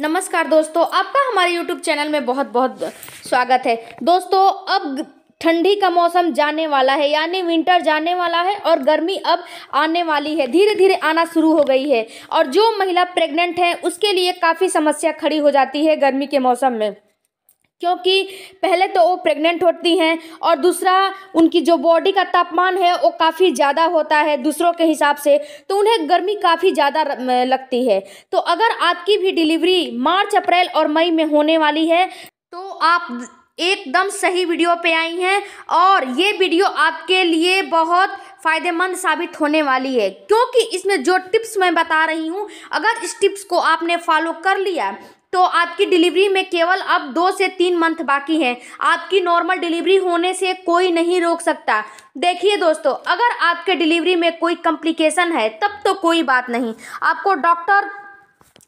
नमस्कार दोस्तों आपका हमारे YouTube चैनल में बहुत बहुत स्वागत है दोस्तों अब ठंडी का मौसम जाने वाला है यानी विंटर जाने वाला है और गर्मी अब आने वाली है धीरे धीरे आना शुरू हो गई है और जो महिला प्रेग्नेंट है उसके लिए काफ़ी समस्या खड़ी हो जाती है गर्मी के मौसम में क्योंकि पहले तो वो प्रेग्नेंट होती हैं और दूसरा उनकी जो बॉडी का तापमान है वो काफ़ी ज़्यादा होता है दूसरों के हिसाब से तो उन्हें गर्मी काफ़ी ज़्यादा लगती है तो अगर आपकी भी डिलीवरी मार्च अप्रैल और मई में होने वाली है तो आप एकदम सही वीडियो पे आई हैं और ये वीडियो आपके लिए बहुत फ़ायदेमंद साबित होने वाली है क्योंकि इसमें जो टिप्स मैं बता रही हूँ अगर इस टिप्स को आपने फॉलो कर लिया तो आपकी डिलीवरी में केवल अब दो से तीन मंथ बाकी हैं आपकी नॉर्मल डिलीवरी होने से कोई नहीं रोक सकता देखिए दोस्तों अगर आपके डिलीवरी में कोई कॉम्प्लिकेशन है तब तो कोई बात नहीं आपको डॉक्टर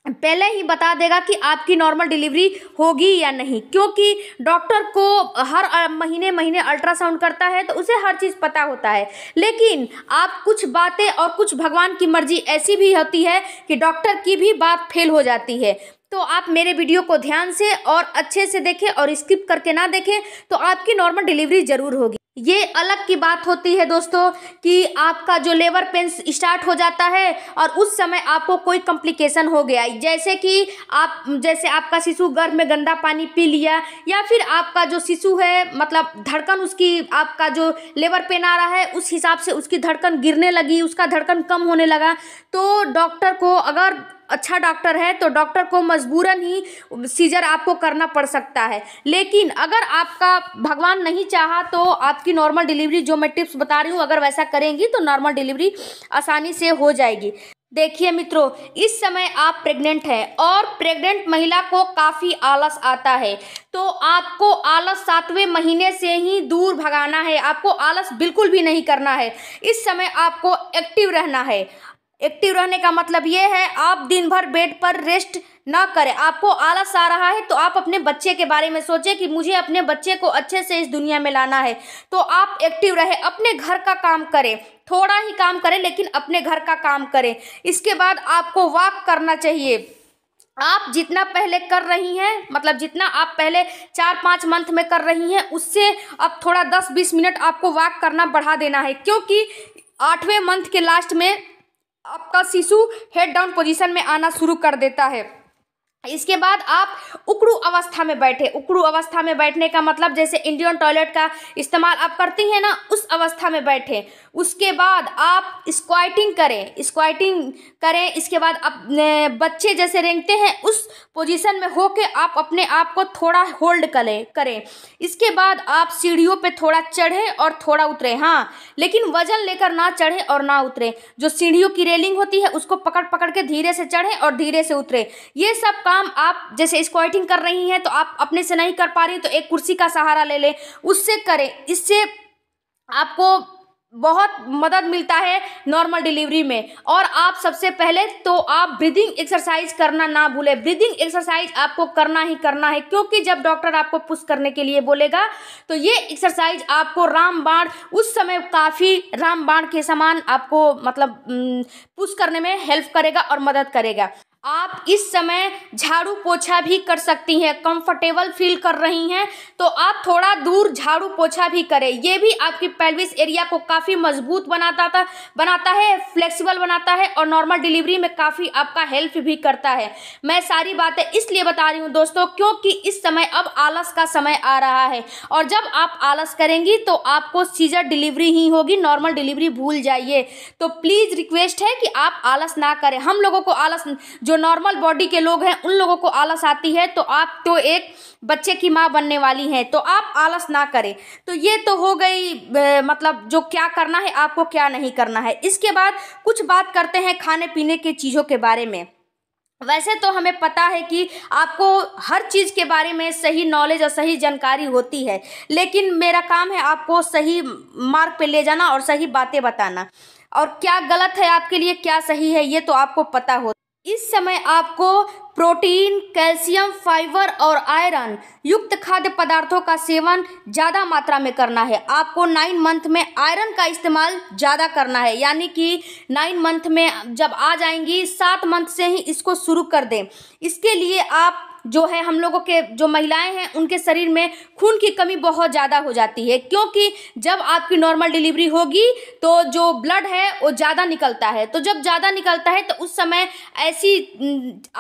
पहले ही बता देगा कि आपकी नॉर्मल डिलीवरी होगी या नहीं क्योंकि डॉक्टर को हर महीने महीने अल्ट्रासाउंड करता है तो उसे हर चीज़ पता होता है लेकिन आप कुछ बातें और कुछ भगवान की मर्जी ऐसी भी होती है कि डॉक्टर की भी बात फेल हो जाती है तो आप मेरे वीडियो को ध्यान से और अच्छे से देखें और स्किप करके ना देखें तो आपकी नॉर्मल डिलीवरी ज़रूर होगी ये अलग की बात होती है दोस्तों कि आपका जो लेबर पेंस स्टार्ट हो जाता है और उस समय आपको कोई कॉम्प्लिकेशन हो गया जैसे कि आप जैसे आपका शिशु गर्भ में गंदा पानी पी लिया या फिर आपका जो शिशु है मतलब धड़कन उसकी आपका जो लेबर पेन आ रहा है उस हिसाब से उसकी धड़कन गिरने लगी उसका धड़कन कम होने लगा तो डॉक्टर को अगर अच्छा डॉक्टर है तो डॉक्टर को मजबूरन ही सीजर आपको करना पड़ सकता है लेकिन अगर आपका भगवान नहीं चाहा तो आपकी नॉर्मल डिलीवरी जो मैं टिप्स बता रही हूँ अगर वैसा करेंगी तो नॉर्मल डिलीवरी आसानी से हो जाएगी देखिए मित्रों इस समय आप प्रेग्नेंट हैं और प्रेग्नेंट महिला को काफ़ी आलस आता है तो आपको आलस सातवें महीने से ही दूर भगाना है आपको आलस बिल्कुल भी नहीं करना है इस समय आपको एक्टिव रहना है एक्टिव रहने का मतलब ये है आप दिन भर बेड पर रेस्ट ना करें आपको आलस आ रहा है तो आप अपने बच्चे के बारे में सोचें कि मुझे अपने बच्चे को अच्छे से इस दुनिया में लाना है तो आप एक्टिव रहे अपने घर का काम करें थोड़ा ही काम करें लेकिन अपने घर का काम करें इसके बाद आपको वॉक करना चाहिए आप जितना पहले कर रही हैं मतलब जितना आप पहले चार पाँच मंथ में कर रही हैं उससे अब थोड़ा दस बीस मिनट आपको वॉक करना बढ़ा देना है क्योंकि आठवें मंथ के लास्ट में आपका शिशु हेड डाउन पोजीशन में आना शुरू कर देता है इसके बाद आप उकड़ू अवस्था में बैठे उकड़ू अवस्था में बैठने का मतलब जैसे इंडियन टॉयलेट का इस्तेमाल आप करती हैं ना उस अवस्था में बैठे उसके बाद आप स्क्वाइटिंग करें स्क्वाइटिंग करें इसके बाद आप बच्चे जैसे रेंगते हैं उस पोजीशन में के आप अपने आप को थोड़ा होल्ड करें करें इसके बाद आप सीढ़ियों पर थोड़ा चढ़ें और थोड़ा उतरें हाँ लेकिन वजन लेकर ना चढ़ें और ना उतरें जो सीढ़ियों की रेलिंग होती है उसको पकड़ पकड़ के धीरे से चढ़ें और धीरे से उतरें ये सब काम आप जैसे स्क्वाटिंग कर रही हैं तो आप अपने से नहीं कर पा रही तो एक कुर्सी का सहारा ले लें उससे करें इससे आपको बहुत मदद मिलता है नॉर्मल डिलीवरी में और आप सबसे पहले तो आप ब्रीदिंग एक्सरसाइज करना ना भूलें ब्रीदिंग एक्सरसाइज आपको करना ही करना है क्योंकि जब डॉक्टर आपको पुश करने के लिए बोलेगा तो ये एक्सरसाइज आपको रामबाण उस समय काफ़ी रामबाण के समान आपको मतलब पुश करने में हेल्प करेगा और मदद करेगा आप इस समय झाड़ू पोछा भी कर सकती हैं कंफर्टेबल फील कर रही हैं तो आप थोड़ा दूर झाड़ू पोछा भी करें ये भी आपकी पेल्विस एरिया को काफ़ी मजबूत बनाता था बनाता है फ्लेक्सिबल बनाता है और नॉर्मल डिलीवरी में काफ़ी आपका हेल्प भी करता है मैं सारी बातें इसलिए बता रही हूँ दोस्तों क्योंकि इस समय अब आलस का समय आ रहा है और जब आप आलस करेंगी तो आपको सीजर डिलीवरी ही होगी नॉर्मल डिलीवरी भूल जाइए तो प्लीज़ रिक्वेस्ट है कि आप आलस ना करें हम लोगों को आलस जो नॉर्मल बॉडी के लोग हैं उन लोगों को आलस आती है तो आप तो एक बच्चे की माँ बनने वाली हैं तो आप आलस ना करें तो ये तो हो गई मतलब जो क्या करना है आपको क्या नहीं करना है इसके बाद कुछ बात करते हैं खाने पीने के चीज़ों के बारे में वैसे तो हमें पता है कि आपको हर चीज़ के बारे में सही नॉलेज और सही जानकारी होती है लेकिन मेरा काम है आपको सही मार्ग पे ले जाना और सही बातें बताना और क्या गलत है आपके लिए क्या सही है ये तो आपको पता हो इस समय आपको प्रोटीन कैल्शियम फाइबर और आयरन युक्त खाद्य पदार्थों का सेवन ज़्यादा मात्रा में करना है आपको नाइन मंथ में आयरन का इस्तेमाल ज़्यादा करना है यानी कि नाइन मंथ में जब आ जाएंगी सात मंथ से ही इसको शुरू कर दें इसके लिए आप जो है हम लोगों के जो महिलाएं हैं उनके शरीर में खून की कमी बहुत ज़्यादा हो जाती है क्योंकि जब आपकी नॉर्मल डिलीवरी होगी तो जो ब्लड है वो ज़्यादा निकलता है तो जब ज़्यादा निकलता है तो उस समय ऐसी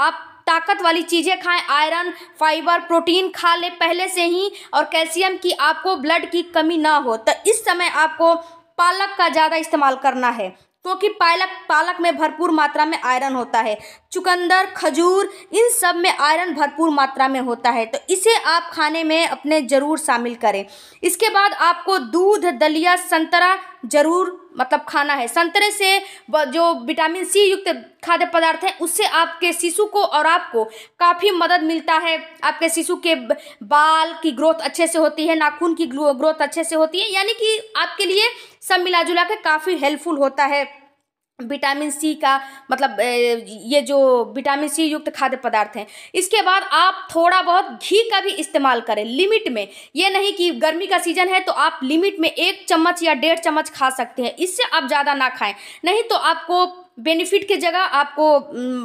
आप ताकत वाली चीज़ें खाएं आयरन फाइबर प्रोटीन खा लें पहले से ही और कैल्शियम की आपको ब्लड की कमी ना हो तो इस समय आपको पालक का ज़्यादा इस्तेमाल करना है क्योंकि तो पालक पालक में भरपूर मात्रा में आयरन होता है चुकंदर खजूर इन सब में आयरन भरपूर मात्रा में होता है तो इसे आप खाने में अपने ज़रूर शामिल करें इसके बाद आपको दूध दलिया संतरा जरूर मतलब खाना है संतरे से जो विटामिन सी युक्त खाद्य पदार्थ है उससे आपके शिशु को और आपको काफ़ी मदद मिलता है आपके शिशु के बाल की ग्रोथ अच्छे से होती है नाखून की ग्रोथ अच्छे से होती है यानी कि आपके लिए सब मिला जुला के काफ़ी हेल्पफुल होता है विटामिन सी का मतलब ये जो विटामिन सी युक्त खाद्य पदार्थ हैं इसके बाद आप थोड़ा बहुत घी का भी इस्तेमाल करें लिमिट में ये नहीं कि गर्मी का सीजन है तो आप लिमिट में एक चम्मच या डेढ़ चम्मच खा सकते हैं इससे आप ज़्यादा ना खाएं नहीं तो आपको बेनिफिट के जगह आपको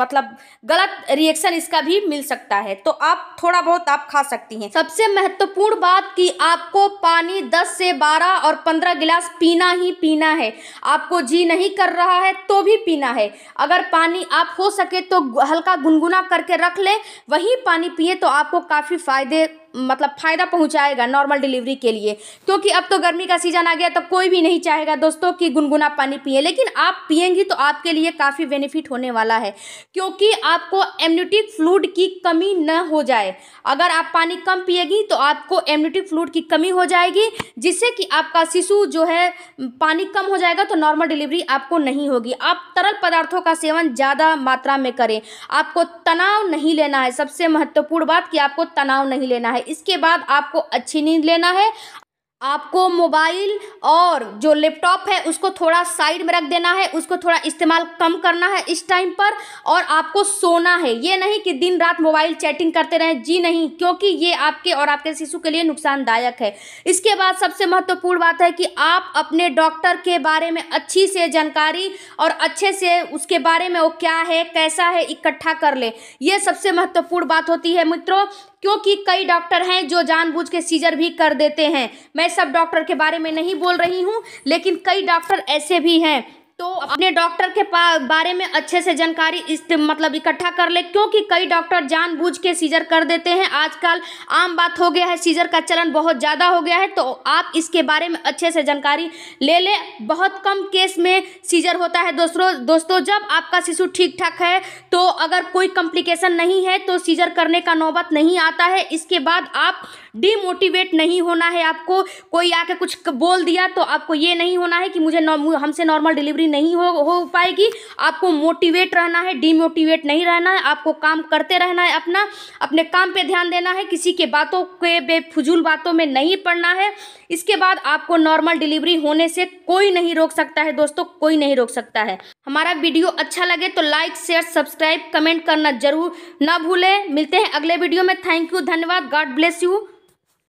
मतलब गलत रिएक्शन इसका भी मिल सकता है तो आप थोड़ा बहुत आप खा सकती हैं सबसे महत्वपूर्ण बात कि आपको पानी 10 से 12 और 15 गिलास पीना ही पीना है आपको जी नहीं कर रहा है तो भी पीना है अगर पानी आप हो सके तो हल्का गुनगुना करके रख लें वही पानी पिए तो आपको काफ़ी फ़ायदे मतलब फ़ायदा पहुंचाएगा नॉर्मल डिलीवरी के लिए क्योंकि अब तो गर्मी का सीज़न आ गया तो कोई भी नहीं चाहेगा दोस्तों कि गुनगुना पानी पिए लेकिन आप पियेंगी तो आपके लिए काफ़ी बेनिफिट होने वाला है क्योंकि आपको एम्यूटिक फ्लूड की कमी न हो जाए अगर आप पानी कम पिएगी तो आपको एम्यूटिक फ्लूड की कमी हो जाएगी जिससे कि आपका शिशु जो है पानी कम हो जाएगा तो नॉर्मल डिलीवरी आपको नहीं होगी आप तरल पदार्थों का सेवन ज़्यादा मात्रा में करें आपको तनाव नहीं लेना है सबसे महत्वपूर्ण बात कि आपको तनाव नहीं लेना है इसके बाद आपको अच्छी नींद लेना है आपको मोबाइल और जो लैपटॉप है उसको थोड़ा साइड में रख देना है उसको थोड़ा इस्तेमाल कम करना है इस टाइम पर और आपको सोना है ये नहीं कि दिन रात मोबाइल चैटिंग करते रहें जी नहीं क्योंकि ये आपके और आपके शिशु के लिए नुकसानदायक है इसके बाद सबसे महत्वपूर्ण बात है कि आप अपने डॉक्टर के बारे में अच्छी से जानकारी और अच्छे से उसके बारे में वो क्या है कैसा है इकट्ठा कर ले ये सबसे महत्वपूर्ण बात होती है मित्रों क्योंकि कई डॉक्टर हैं जो जानबूझ के सीजर भी कर देते हैं मैं सब डॉक्टर के बारे में नहीं बोल रही हूँ लेकिन कई डॉक्टर ऐसे भी हैं तो अपने डॉक्टर के बारे में अच्छे से जानकारी इस मतलब इकट्ठा कर ले क्योंकि कई डॉक्टर जानबूझ के सीजर कर देते हैं आजकल आम बात हो गया है सीजर का चलन बहुत ज़्यादा हो गया है तो आप इसके बारे में अच्छे से जानकारी ले ले बहुत कम केस में सीजर होता है दोस्तों दोस्तों जब आपका शिशु ठीक ठाक है तो अगर कोई कॉम्प्लिकेशन नहीं है तो सीजर करने का नौबत नहीं आता है इसके बाद आप डीमोटिवेट नहीं होना है आपको कोई आके कुछ बोल दिया तो आपको ये नहीं होना है कि मुझे हमसे नॉर्मल डिलीवरी पूरी नहीं हो हो पाएगी आपको मोटिवेट रहना है डीमोटिवेट नहीं रहना है आपको काम करते रहना है अपना अपने काम पे ध्यान देना है किसी के बातों के बेफजूल बातों में नहीं पड़ना है इसके बाद आपको नॉर्मल डिलीवरी होने से कोई नहीं रोक सकता है दोस्तों कोई नहीं रोक सकता है हमारा वीडियो अच्छा लगे तो लाइक शेयर सब्सक्राइब कमेंट करना जरूर ना भूलें मिलते हैं अगले वीडियो में थैंक यू धन्यवाद गॉड ब्लेस यू